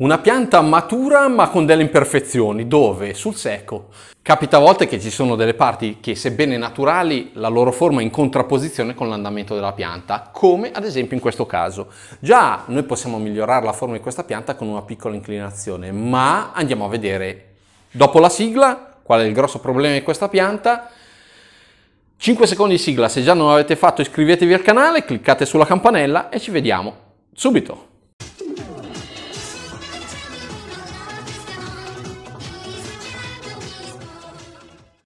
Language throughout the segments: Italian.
Una pianta matura ma con delle imperfezioni, dove? Sul secco. Capita a volte che ci sono delle parti che sebbene naturali la loro forma è in contrapposizione con l'andamento della pianta, come ad esempio in questo caso. Già noi possiamo migliorare la forma di questa pianta con una piccola inclinazione, ma andiamo a vedere dopo la sigla qual è il grosso problema di questa pianta 5 secondi di sigla, se già non l'avete fatto iscrivetevi al canale, cliccate sulla campanella e ci vediamo subito.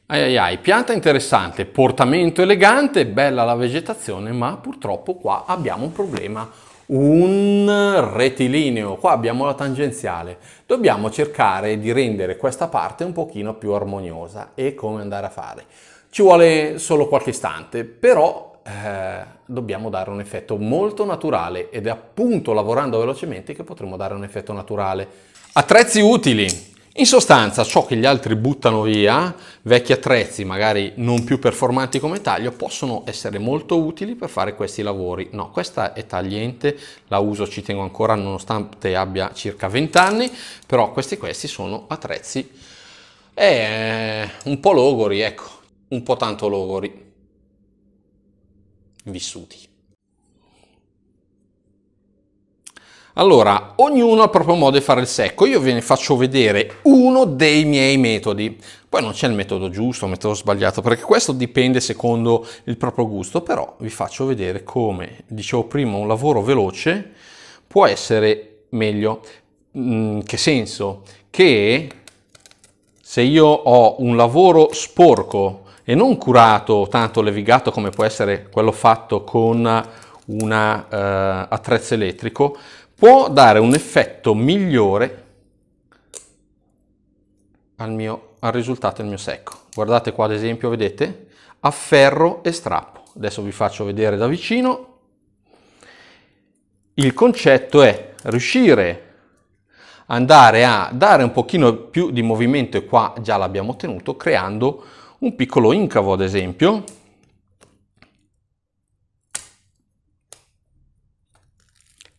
Ai ai ai, pianta interessante, portamento elegante, bella la vegetazione, ma purtroppo qua abbiamo un problema un rettilineo, qua abbiamo la tangenziale, dobbiamo cercare di rendere questa parte un pochino più armoniosa e come andare a fare? ci vuole solo qualche istante, però eh, dobbiamo dare un effetto molto naturale ed è appunto lavorando velocemente che potremo dare un effetto naturale. Attrezzi utili. In sostanza, ciò che gli altri buttano via, vecchi attrezzi magari non più performanti come taglio, possono essere molto utili per fare questi lavori. No, questa è tagliente, la uso, ci tengo ancora nonostante abbia circa 20 anni, però questi, questi sono attrezzi eh, un po' logori, ecco un po' tanto logori vissuti. Allora, ognuno ha il proprio modo di fare il secco, io ve ne faccio vedere uno dei miei metodi. Poi non c'è il metodo giusto, il metodo sbagliato, perché questo dipende secondo il proprio gusto, però vi faccio vedere come, dicevo prima, un lavoro veloce può essere meglio. Mm, che senso? Che se io ho un lavoro sporco e non curato tanto levigato come può essere quello fatto con un eh, attrezzo elettrico, può dare un effetto migliore al, mio, al risultato del mio secco. Guardate qua ad esempio, vedete? Afferro e strappo. Adesso vi faccio vedere da vicino. Il concetto è riuscire a andare a dare un pochino più di movimento e qua già l'abbiamo ottenuto creando un piccolo incavo ad esempio,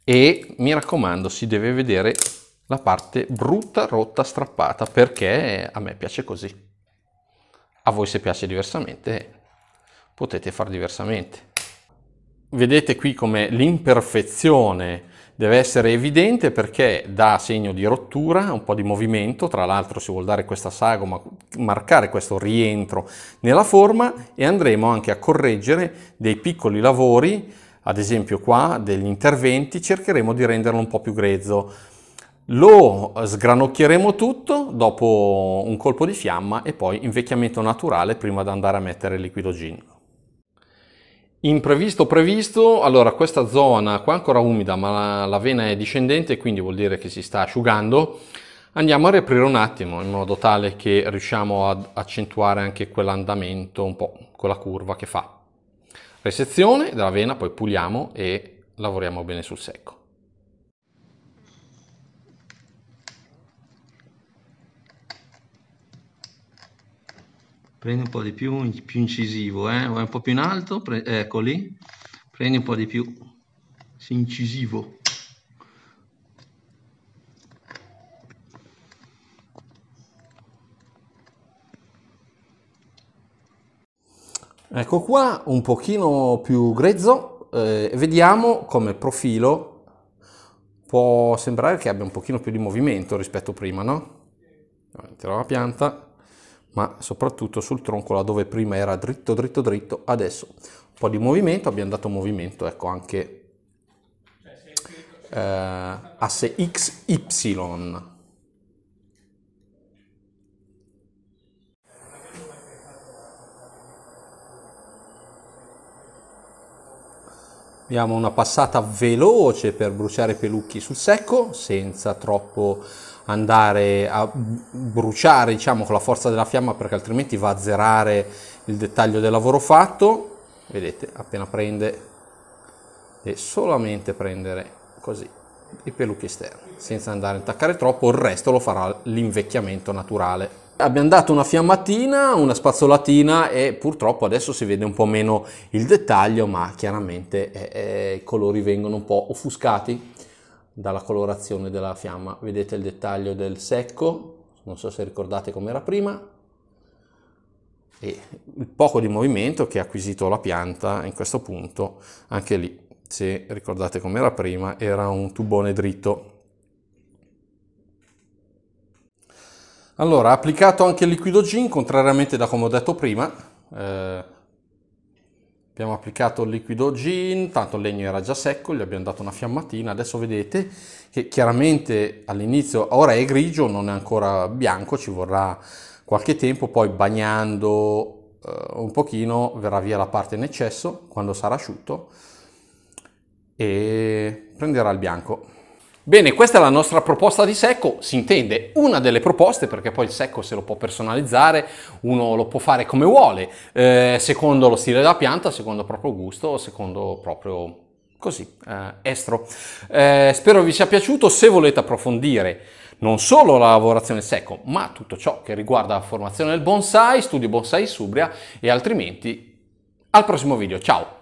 e mi raccomando si deve vedere la parte brutta, rotta, strappata perché a me piace così. A voi se piace diversamente potete far diversamente. Vedete qui come l'imperfezione deve essere evidente perché dà segno di rottura, un po' di movimento, tra l'altro si vuol dare questa sagoma, marcare questo rientro nella forma e andremo anche a correggere dei piccoli lavori, ad esempio qua degli interventi, cercheremo di renderlo un po' più grezzo. Lo sgranocchieremo tutto dopo un colpo di fiamma e poi invecchiamento naturale prima di andare a mettere il liquido gin. Imprevisto previsto, allora questa zona qua è ancora umida ma la, la vena è discendente quindi vuol dire che si sta asciugando. Andiamo a riaprire un attimo in modo tale che riusciamo ad accentuare anche quell'andamento un po', quella curva che fa. Resezione della vena, poi puliamo e lavoriamo bene sul secco. prendi un po' di più, più incisivo, eh? vai un po' più in alto, pre- ecco prendi un po' di più, sì, incisivo. Ecco qua un pochino più grezzo, eh, vediamo come profilo può sembrare che abbia un pochino più di movimento rispetto a prima, no? Tiro la pianta ma soprattutto sul tronco là dove prima era dritto dritto dritto adesso un po' di movimento abbiamo dato movimento ecco anche eh, asse XY Abbiamo una passata veloce per bruciare pelucchi sul secco senza troppo andare a bruciare diciamo con la forza della fiamma perché altrimenti va a zerare il dettaglio del lavoro fatto vedete appena prende e solamente prendere così i pelucchi esterni senza andare a intaccare troppo il resto lo farà l'invecchiamento naturale Abbiamo dato una fiammatina, una spazzolatina e purtroppo adesso si vede un po' meno il dettaglio, ma chiaramente eh, eh, i colori vengono un po' offuscati dalla colorazione della fiamma. Vedete il dettaglio del secco, non so se ricordate com'era prima, e il poco di movimento che ha acquisito la pianta in questo punto, anche lì, se ricordate com'era prima, era un tubone dritto Allora, applicato anche il liquido gin, contrariamente da come ho detto prima, eh, abbiamo applicato il liquido gin, tanto il legno era già secco, gli abbiamo dato una fiammatina, adesso vedete che chiaramente all'inizio, ora è grigio, non è ancora bianco, ci vorrà qualche tempo, poi bagnando eh, un pochino verrà via la parte in eccesso quando sarà asciutto e prenderà il bianco. Bene, questa è la nostra proposta di secco, si intende una delle proposte perché poi il secco se lo può personalizzare, uno lo può fare come vuole, eh, secondo lo stile della pianta, secondo il proprio gusto, secondo proprio così, eh, estro. Eh, spero vi sia piaciuto, se volete approfondire non solo la lavorazione secco, ma tutto ciò che riguarda la formazione del bonsai, studio bonsai Subria e altrimenti al prossimo video, ciao!